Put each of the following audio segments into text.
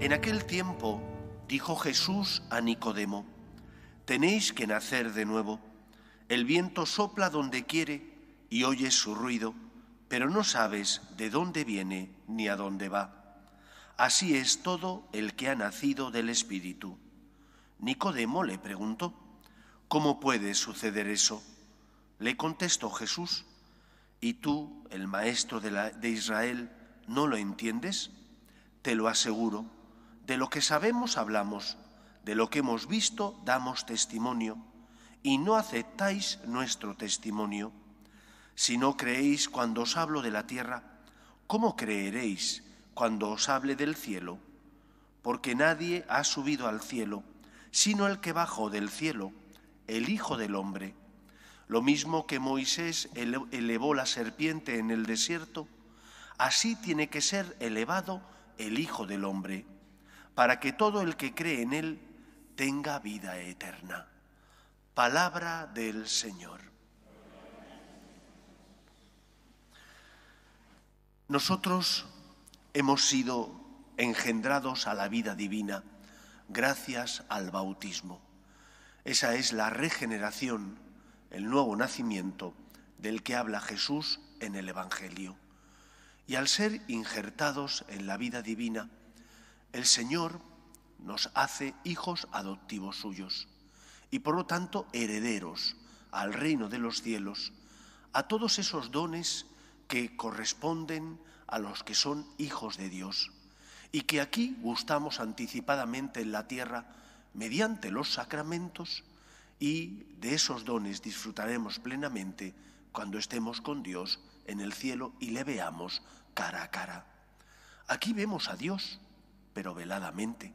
En aquel tiempo dijo Jesús a Nicodemo, tenéis que nacer de nuevo. El viento sopla donde quiere y oyes su ruido, pero no sabes de dónde viene ni a dónde va. Así es todo el que ha nacido del Espíritu. Nicodemo le preguntó, ¿cómo puede suceder eso? Le contestó Jesús, ¿y tú, el maestro de, de Israel, no lo entiendes? Te lo aseguro de lo que sabemos hablamos, de lo que hemos visto damos testimonio, y no aceptáis nuestro testimonio. Si no creéis cuando os hablo de la tierra, ¿cómo creeréis cuando os hable del cielo? Porque nadie ha subido al cielo, sino el que bajó del cielo, el Hijo del Hombre. Lo mismo que Moisés elevó la serpiente en el desierto, así tiene que ser elevado el Hijo del Hombre para que todo el que cree en Él tenga vida eterna. Palabra del Señor. Nosotros hemos sido engendrados a la vida divina gracias al bautismo. Esa es la regeneración, el nuevo nacimiento del que habla Jesús en el Evangelio. Y al ser injertados en la vida divina, el Señor nos hace hijos adoptivos suyos y por lo tanto herederos al reino de los cielos, a todos esos dones que corresponden a los que son hijos de Dios y que aquí gustamos anticipadamente en la tierra mediante los sacramentos y de esos dones disfrutaremos plenamente cuando estemos con Dios en el cielo y le veamos cara a cara. Aquí vemos a Dios pero veladamente.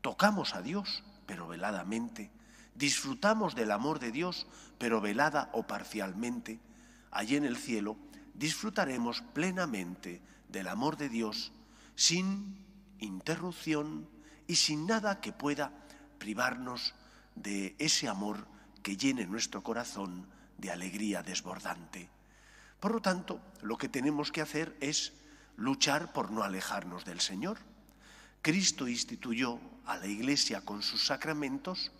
Tocamos a Dios, pero veladamente. Disfrutamos del amor de Dios, pero velada o parcialmente. Allí en el cielo disfrutaremos plenamente del amor de Dios sin interrupción y sin nada que pueda privarnos de ese amor que llene nuestro corazón de alegría desbordante. Por lo tanto, lo que tenemos que hacer es luchar por no alejarnos del Señor Cristo instituyó a la Iglesia con sus sacramentos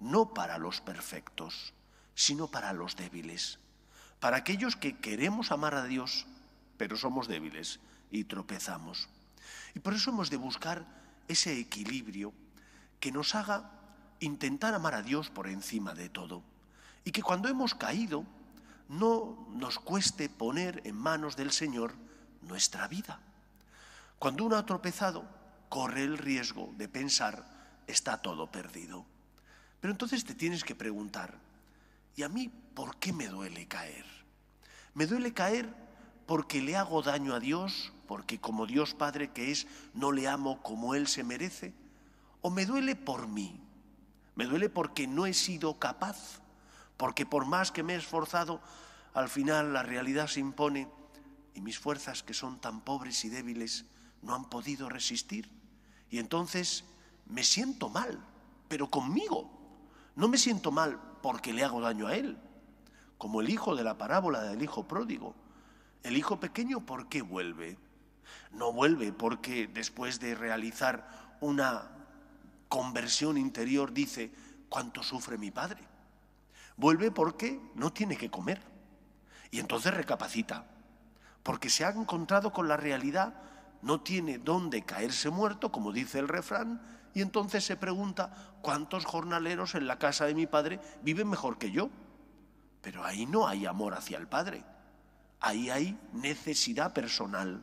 no para los perfectos, sino para los débiles, para aquellos que queremos amar a Dios, pero somos débiles y tropezamos. Y por eso hemos de buscar ese equilibrio que nos haga intentar amar a Dios por encima de todo y que cuando hemos caído no nos cueste poner en manos del Señor nuestra vida. Cuando uno ha tropezado, corre el riesgo de pensar, está todo perdido. Pero entonces te tienes que preguntar, ¿y a mí por qué me duele caer? Me duele caer porque le hago daño a Dios, porque como Dios Padre que es, no le amo como Él se merece, o me duele por mí, me duele porque no he sido capaz, porque por más que me he esforzado, al final la realidad se impone y mis fuerzas que son tan pobres y débiles no han podido resistir. Y entonces me siento mal, pero conmigo. No me siento mal porque le hago daño a él, como el hijo de la parábola del hijo pródigo. El hijo pequeño, ¿por qué vuelve? No vuelve porque después de realizar una conversión interior dice, ¿cuánto sufre mi padre? Vuelve porque no tiene que comer. Y entonces recapacita, porque se ha encontrado con la realidad no tiene dónde caerse muerto, como dice el refrán, y entonces se pregunta cuántos jornaleros en la casa de mi padre viven mejor que yo. Pero ahí no hay amor hacia el padre, ahí hay necesidad personal.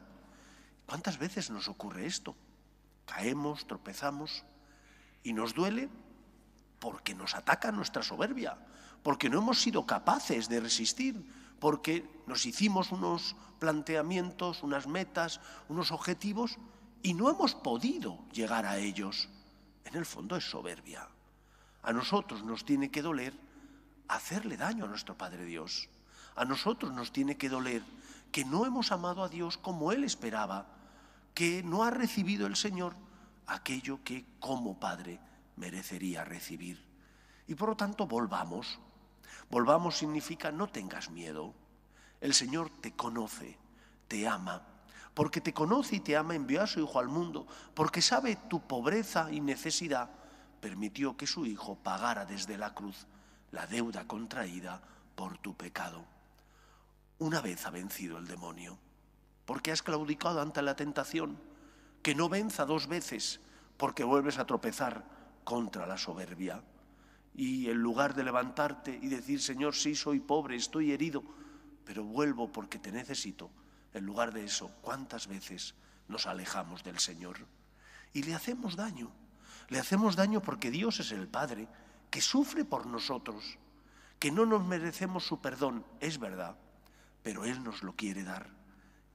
¿Cuántas veces nos ocurre esto? Caemos, tropezamos y nos duele porque nos ataca nuestra soberbia, porque no hemos sido capaces de resistir, porque nos hicimos unos planteamientos, unas metas, unos objetivos y no hemos podido llegar a ellos. En el fondo es soberbia. A nosotros nos tiene que doler hacerle daño a nuestro Padre Dios. A nosotros nos tiene que doler que no hemos amado a Dios como Él esperaba, que no ha recibido el Señor aquello que como Padre merecería recibir. Y por lo tanto volvamos Volvamos significa no tengas miedo. El Señor te conoce, te ama. Porque te conoce y te ama, envió a su Hijo al mundo. Porque sabe tu pobreza y necesidad, permitió que su Hijo pagara desde la cruz la deuda contraída por tu pecado. Una vez ha vencido el demonio, porque has claudicado ante la tentación, que no venza dos veces, porque vuelves a tropezar contra la soberbia. Y en lugar de levantarte y decir, Señor, sí, soy pobre, estoy herido, pero vuelvo porque te necesito, en lugar de eso, ¿cuántas veces nos alejamos del Señor? Y le hacemos daño. Le hacemos daño porque Dios es el Padre, que sufre por nosotros, que no nos merecemos su perdón, es verdad, pero Él nos lo quiere dar.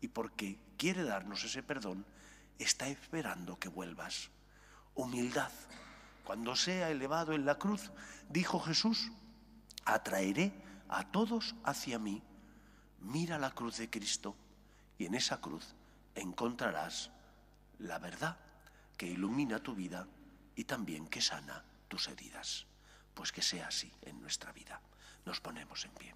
Y porque quiere darnos ese perdón, está esperando que vuelvas. Humildad, cuando sea elevado en la cruz, dijo Jesús, atraeré a todos hacia mí. Mira la cruz de Cristo y en esa cruz encontrarás la verdad que ilumina tu vida y también que sana tus heridas. Pues que sea así en nuestra vida. Nos ponemos en pie.